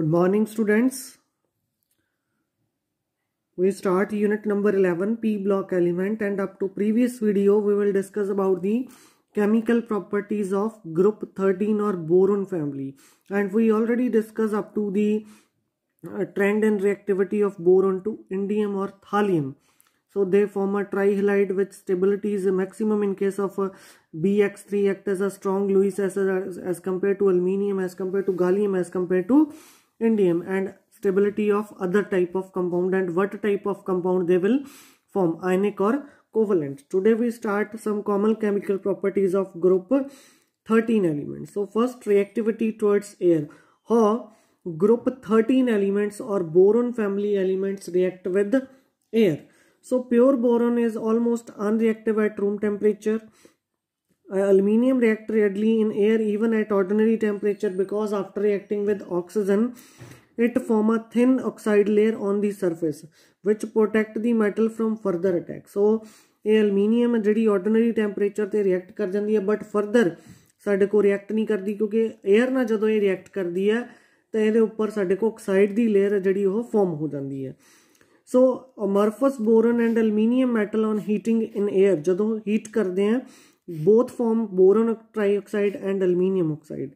Good morning students. We start unit number 11 P block element and up to previous video we will discuss about the chemical properties of group 13 or boron family and we already discussed up to the uh, trend and reactivity of boron to indium or thallium. So they form a trihalide with stability is maximum in case of BX3 act as a strong Lewis as, as compared to aluminium as compared to gallium as compared to indium and stability of other type of compound and what type of compound they will form ionic or covalent. Today we start some common chemical properties of group 13 elements. So first reactivity towards air. How group 13 elements or boron family elements react with air. So pure boron is almost unreactive at room temperature. aluminium react readily in air even at ordinary temperature because after reacting with oxygen it form a thin oxide layer on the surface which protect the metal from further attack so ਇਹ aluminium ਜਿਹੜੀ ordinary temperature ਤੇ react ਕਰ ਜਾਂਦੀ ਹੈ but further ਸਾਡੇ ਕੋ react ਨਹੀਂ ਕਰਦੀ ਕਿਉਂਕਿ 에ਅਰ ਨਾਲ ਜਦੋਂ ਇਹ ਰਿਐਕਟ ਕਰਦੀ ਹੈ ਤਾਂ ਇਹਦੇ ਉੱਪਰ ਸਾਡੇ ਕੋ ਆਕਸਾਈਡ ਦੀ ਲੇਅਰ ਜਿਹੜੀ ਉਹ ਫਾਰਮ ਹੋ ਜਾਂਦੀ ਹੈ so amorphous boron and aluminium metal on heating in air ਜਦੋਂ ਹੀਟ ਕਰਦੇ ਆ both form boron trioxide and aluminium oxide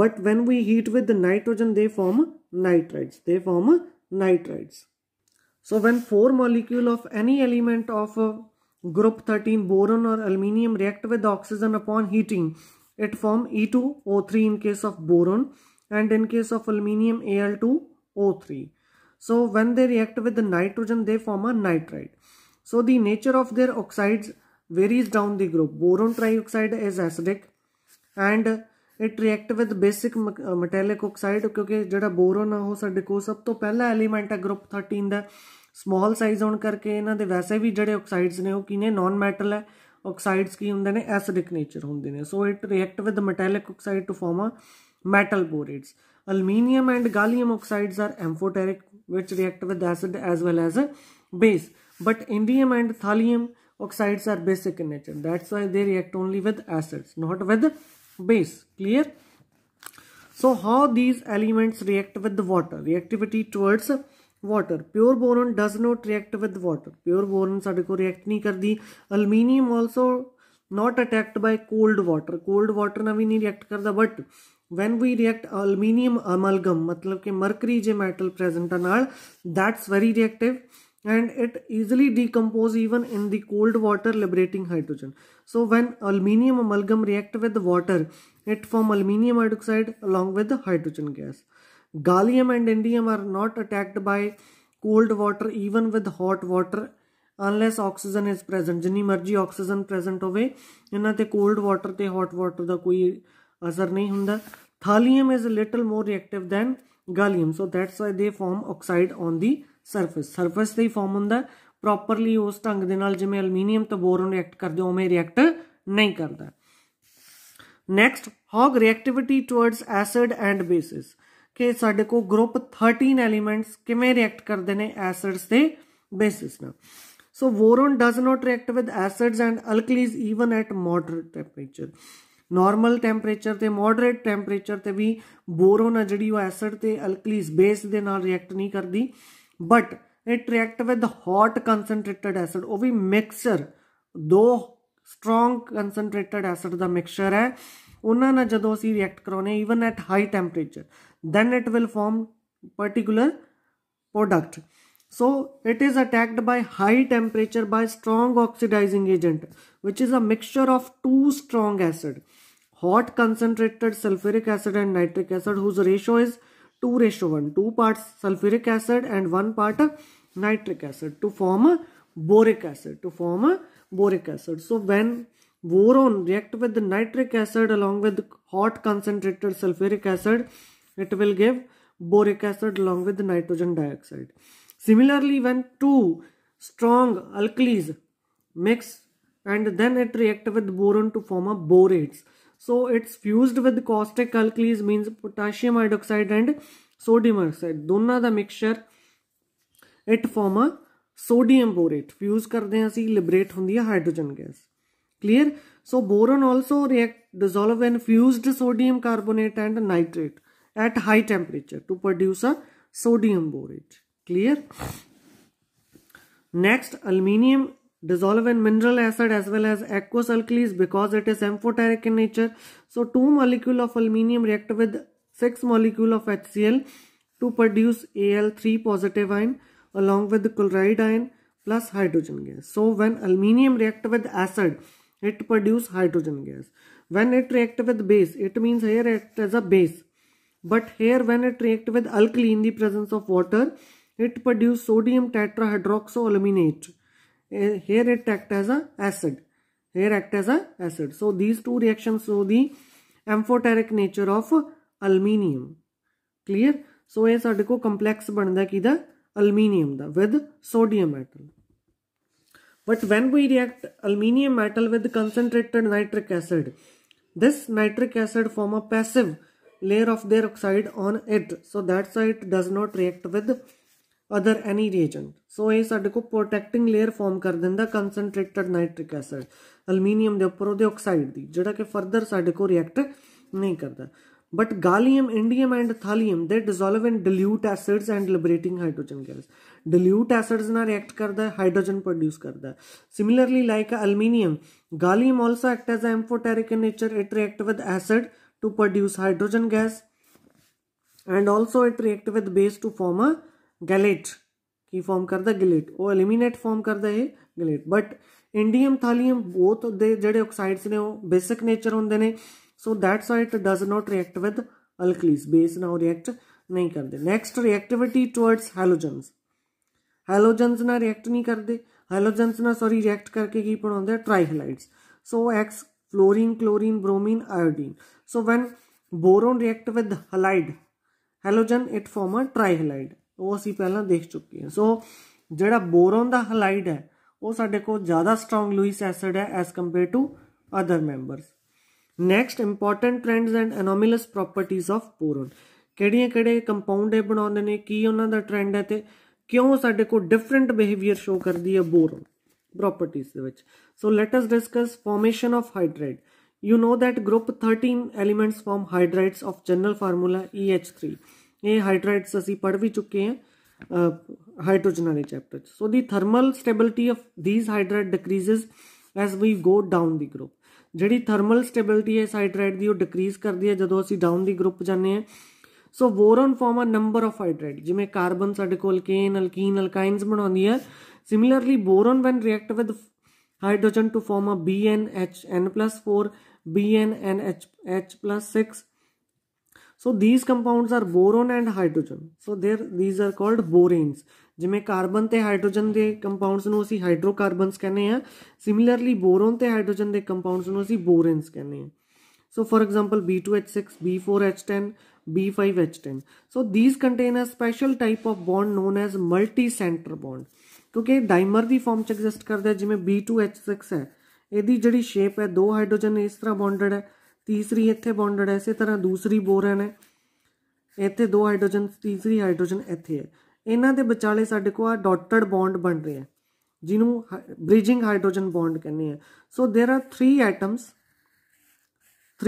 but when we heat with the nitrogen they form nitrides they form nitrides so when four molecule of any element of uh, group 13 boron or aluminium react with oxygen upon heating it form E2O3 in case of boron and in case of aluminium Al2O3 so when they react with the nitrogen they form a nitride so the nature of their oxides varies down the group. Boron trioxide is acidic and it react with basic metallic oxide ਕਿਉਂਕਿ ਜਿਹੜਾ boron ਆ ਉਹ ਸਾਡੇ ਕੋਲ ਸਭ ਤੋਂ ਪਹਿਲਾ element ਹੈ ਗਰੁੱਪ 13 ਦਾ ਸਮਾਲ ਸਾਈਜ਼ ਹੋਣ ਕਰਕੇ ਇਹਨਾਂ ਦੇ ਵੈਸੇ ਵੀ ਜਿਹੜੇ ਆਕਸਾਈਡਸ ਨੇ ਉਹ ਕਿਨੇ ਨਾਨ ਮੈਟਲ ਹੈ ਆਕਸਾਈਡਸ ਕੀ ਹੁੰਦੇ ਨੇ ਐਸਿਡਿਕ ਨੇਚਰ ਹੁੰਦੇ ਨੇ so it react with metallic oxide to form a metal borates aluminium and gallium oxides are amphoteric which react with acid as well as a base but indium and thallium oxides are basic in nature that's why they react only with acids not with base clear so how these elements react with the water reactivity towards water pure boron does not react with water pure boron साढ़े को react नहीं करती aluminium also not attacked by cold water cold water ना भी नहीं react करता but when we react aluminium amalgam ਮਤਲਬ ਕਿ ਮਰਕਰੀ ਜੇ ਮੈਟਲ ਪ੍ਰੈਜ਼ੈਂਟ ਆ ਨਾਲ that's very reactive and it easily decompose even in the cold water liberating hydrogen. So when aluminium amalgam react with the water, it form aluminium hydroxide along with the hydrogen gas. Gallium and indium are not attacked by cold water even with hot water unless oxygen is present. ਜਿੰਨੀ ਮਰਜ਼ੀ oxygen present ਹੋਵੇ ਇਹਨਾਂ ਤੇ cold water ਤੇ hot water ਦਾ ਕੋਈ ਅਸਰ ਨਹੀਂ ਹੁੰਦਾ. Thallium is a little more reactive than gallium so that's why they form oxide on the surface surface से ही फॉर्म होंगे प्रॉपरली उस ढंग जिम्मे अलमीनियम तो बोरन रिएक्ट करते उमें रिएक्ट नहीं करता नैक्सट हॉग reactivity towards acid and bases के साथ को ग्रुप थर्टीन एलीमेंट्स किमें रिएक्ट करते हैं एसिड्स के बेसिस न so boron does not react with acids and alkalis even at moderate temperature normal temperature से मॉडरेट टैंपरेचर से भी बोरोन है जी एसिड से अलकलीज बेस के नाल रिएक्ट नहीं करती but it react with hot concentrated acid वह भी मिक्सर दो स्ट्रोंग कंसनट्रेट एसिड का मिक्सर है उन्होंने जो अं रिएक्ट कराने even at high temperature then it will form particular product so it is attacked by high temperature by strong oxidising agent which is a mixture of two strong acid hot concentrated sulphuric acid and nitric acid whose ratio is 2 ratio 1 2 parts sulfuric acid and 1 part nitric acid to form a boric acid to form a boric acid so when boron react with the nitric acid along with hot concentrated sulfuric acid it will give boric acid along with the nitrogen dioxide similarly when two strong alkalis mix and then it react with boron to form a borates so it's fused with caustic alkalis means potassium hydroxide and sodium oxide. Dunna the mixture, it form a sodium borate fuse ਕਰਦੇ ਹਾਂ ਅਸੀਂ liberate hydrogen gas. clear so boron also react dissolve in fused sodium carbonate and nitrate at high temperature to produce a sodium borate clear next aluminium dissolve in mineral acid as well as aqueous alkalis because it is amphoteric in nature. So 2 molecule of aluminium react with 6 molecule of HCl to produce Al3 positive ion along with chloride ion plus hydrogen gas. So when aluminium react with acid, it produce hydrogen gas. When it react with base, it means here it as a base. But here when it react with alkali in the presence of water, it produce sodium tetrahydroxoaluminate here it act as a acid here act as a acid so these two reactions show the amphoteric nature of aluminium clear so ਇਹ ਸਾਡੇ complex complex ਬਣਦਾ ਕਿਦਾ aluminium ਦਾ with sodium but when we react aluminium metal with concentrated nitric acid this nitric acid form a passive layer of their oxide on it so that's why it does not react with other any reagent so ये साढ़े को protecting layer form कर देता concentrate nitric acid अलमीनियम के उपर वे oxide की जोड़ा कि फरदर साढ़े को रिएक्ट नहीं करता but gallium indium and thallium they dissolve in dilute acids and liberating hydrogen gas dilute acids न रिएक्ट करता है हाइड्रोजन प्रोड्यूस करता है similarly like aluminium gallium also act as amphoteric in nature it react with acid to produce hydrogen gas and also it react with base to form a gallate की form करता gallate वो aluminate form करता है Gillette but indium थालीयम वो तो जो oxides ने basic nature होंगे ने so that so it does not react with alkalis base ना रिएक्ट नहीं करते next reactivity towards halogens halogens ना रिएक्ट नहीं करते हैलोजनस ना सॉरी रिएक्ट करके की बनाते trihalides so X fluorine chlorine bromine iodine so when boron react with halide halogen it form a trihalide ਉਹ ਅਸੀਂ ਪਹਿਲਾਂ ਦੇਖ ਚੁੱਕੇ ਹਾਂ ਸੋ ਜਿਹੜਾ ਬੋਰੋਨ ਦਾ ਹਲਾਈਡ ਹੈ ਉਹ ਸਾਡੇ ਕੋਲ ਜ਼ਿਆਦਾ ਸਟਰੋਂਗ ਲੂਇਸ ਐਸਿਡ ਹੈ as compare to other members next important trends and anomalous ਪ੍ਰੋਪਰਟੀਆਂ ਆਫ ਬੋਰੋਨ ਕਿਹੜੀਆਂ ਕਿਹੜੇ ਕੰਪਾਊਂਡ ਇਹ ਬਣਾਉਂਦੇ ਨੇ ਕੀ ਉਹਨਾਂ ਦਾ ਟ੍ਰੈਂਡ ਹੈ ਤੇ ਕਿਉਂ ਸਾਡੇ ਕੋਲ ਡਿਫਰੈਂਟ ਬਿਹੇਵੀਅਰ ਸ਼ੋ ਕਰਦੀ ਹੈ ਬੋਰੋਨ ਪ੍ਰੋਪਰਟੀਆਂ ਦੇ ਵਿੱਚ so let us discuss formation of hydride you know that group 13 elements form hydrides of general formula EH3 ये हाइड्राइड्स असी पढ़ भी चुके हैं हाइड्रोजन वाले chapter so the thermal stability of these hydride decreases as we go down the group जी thermal stability है इस हाइड्राइट की डिक्रीज करती है जो असं डाउन द ग्रुप जाने हैं so boron form a number of hydride जिम्मे कार्बन साढ़े कोलकेन अलकीन अलकाइनज बना है similarly boron when react with hydrogen to form a B N H N plus four B N N H H plus six so these compounds are boron and hydrogen so there these are called boranes ਜਿਵੇਂ carbon ਤੇ hydrogen ਦੇ compounds ਨੂੰ ਅਸੀਂ hydrocarbons ਕਹਿੰਦੇ ਆ similarly boron ਤੇ hydrogen ਦੇ compounds ਨੂੰ ਅਸੀਂ ਬੋਰੇਨਸ ਕਹਿੰਦੇ ਆ so for example b2h6 b4h10 b5h10 so these contain a special type of bond known as multi center bond ਕਿਉਂਕਿ ਡਾਈਮਰ ਦੀ ਫਾਰਮ ਚ ਐਗਜ਼ਿਸਟ ਕਰਦਾ ਜਿਵੇਂ b2h6 ਹੈ ਇਹਦੀ ਜਿਹੜੀ ਸ਼ੇਪ ਹੈ ਦੋ ਹਾਈਡਰੋਜਨ ਇਸ ਤਰ੍ਹਾਂ ਬੌਂਡਡ ਹੈ ਤੀਸਰੀ ਇੱਥੇ ਬੌਂਡਡ ਐ ਇਸੇ ਤਰ੍ਹਾਂ ਦੂਸਰੀ ਬੋਰਨ ਹੈ ਇੱਥੇ ਦੋ ਹਾਈਡਰੋਜਨ ਤੀਸਰੀ ਹਾਈਡਰੋਜਨ ਇੱਥੇ ਹੈ ਇਹਨਾਂ ਦੇ ਵਿਚਾਲੇ ਸਾਡੇ ਕੋਲ ਆ ਡਾਟਡ ਬੌਂਡ ਬਣ ਰਹੇ ਆ ਜਿਹਨੂੰ ਬ੍ਰਿਜਿੰਗ ਹਾਈਡਰੋਜਨ ਬੌਂਡ ਕਹਿੰਦੇ ਆ so there are 3 atoms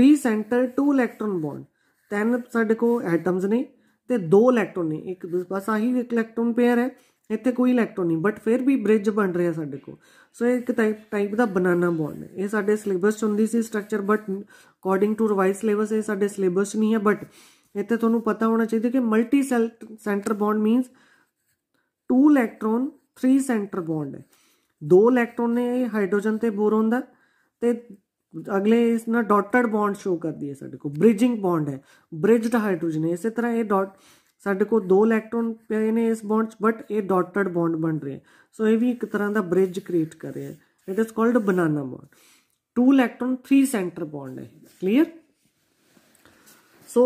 3 centre 2 electron bond ਤਿੰਨ ਸਾਡੇ ਕੋਲ ਐਟਮਸ ਨੇ ਤੇ ਦੋ ਇਲੈਕਟ੍ਰੋਨ ਨੇ ਇੱਕ ਬਸ ਆਹੀ ਇੱਕ ਇਲੈਕਟ੍ਰੋਨ ਪੇਅਰ ਹੈ इतने कोई इलैक्ट्रॉन नहीं बट फिर भी ब्रिज बन रहे हैं साढ़े को सो एक टाइप टाइप का बनाना बॉन्ड है ये सिलेबस चुनी सी structure but according to revised syllabus ये सिलेबस नहीं है बट इतने तो पता होना चाहिए कि multi cell centre bond means two electron three centre bond है दो इलैक्ट्रॉन ने हाइड्रोजन से बोरोन का अगले इस डॉटड बॉन्ड शो करती है साढ़े को ब्रिजिंग बॉन्ड है ब्रिजड हाइड्रोजन है इस तरह यह डॉट ਸਾਡੇ ਕੋਲ ਦੋ ਇਲੈਕਟ੍ਰੋਨ ਪਏ ਨੇ ਇਸ ਬੌਂਡ 'ਚ ਬਟ ਇਹ ਡਾਟਡ ਬੌਂਡ ਬਣ ਰਹੇ ਸੋ ਇਹ ਵੀ ਇੱਕ ਤਰ੍ਹਾਂ ਦਾ ਬ੍ਰਿਜ ਕ੍ਰੀਏਟ ਕਰ ਰਿਹਾ ਹੈ it is called banana bond two electron three centre bond ਹੈ ਕਲੀਅਰ ਸੋ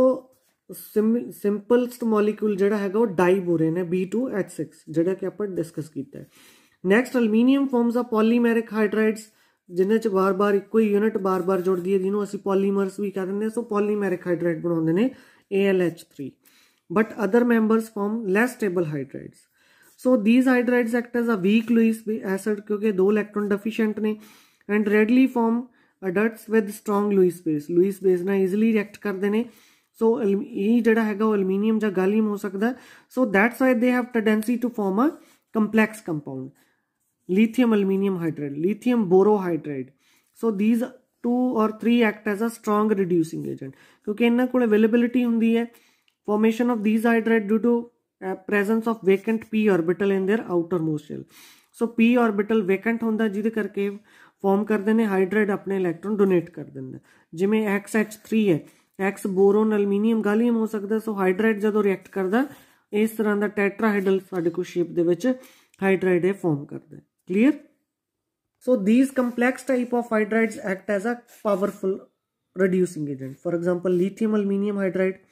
ਸਿੰਪਲਸਟ ਮੋਲੀਕਿਊਲ ਜਿਹੜਾ ਹੈਗਾ ਉਹ ਡਾਈਬੋਰੇਨ ਹੈ B2H6 ਜਿਹੜਾ ਕਿ ਆਪਾਂ ਡਿਸਕਸ ਕੀਤਾ ਹੈ ਨੈਕਸਟ ਅਲਮੀਨੀਅਮ ਫਾਰਮਸ ਆ ਪੋਲੀਮੈਰਿਕ ਹਾਈਡਰਾਈਡਸ ਜਿਨ੍ਹਾਂ 'ਚ ਬਾਰ-ਬਾਰ ਇੱਕੋ ਹੀ ਯੂਨਿਟ ਬਾਰ-ਬਾਰ ਜੁੜਦੀ ਹੈ ਜਿਹਨੂੰ ਅਸੀਂ ਪੋਲੀਮਰਸ ਵੀ ਕਹਿੰਦੇ ਆ ਸੋ ਪੋਲੀਮੈਰਿਕ ਹਾਈਡਰਾਈਡ ਬਣਾਉਂਦੇ ਨੇ ALH3 but other members form less stable hydrides. So these hydrides act as a weak Lewis acid because two electron deficient and readily form adults with strong Lewis base. Lewis base na easily react kar dene. So ये जड़ा हैगा वो aluminium या gallium हो सकता है so that's why they have tendency to lithium aluminium hydride lithium borohydride so these two or three act as a strong reducing agent because ਇਹਨਾਂ ਕੋਲ availability ਹੁੰਦੀ ਹੈ formation of these hydride due to uh, presence of vacant p orbital in their outermost shell so p orbital vacant honda jide karke form kar dende hydride apne electron donate kar dende jime xh3 hai x boron aluminium gallium ho sakda so hydride jadon react karda is tarah da tetrahedral sade ko shape de vich hydride form karda clear so these complex type of hydrides act as a powerful reducing agent for example lithium aluminium hydride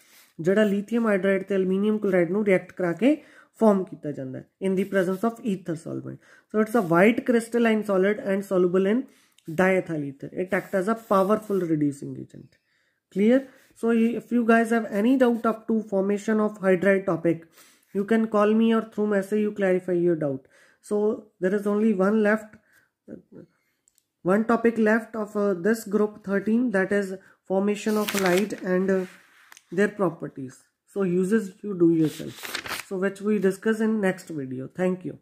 ਜਿਹੜਾ lithium hydride ਤੇ aluminium chloride ਨੂੰ react ਕਰਾ ਕੇ form ਕੀਤਾ ਜਾਂਦਾ ਹੈ in the presence of ether solvent so it's a white crystalline solid and diethyl ether it acts as a powerful reducing agent clear so if you guys have any doubt up to formation of hydride topic you can call me or through message you clarify your doubt so there is only one left one topic left of uh, this group 13 that is formation of light and uh, their properties so uses you do yourself so which we discuss in next video thank you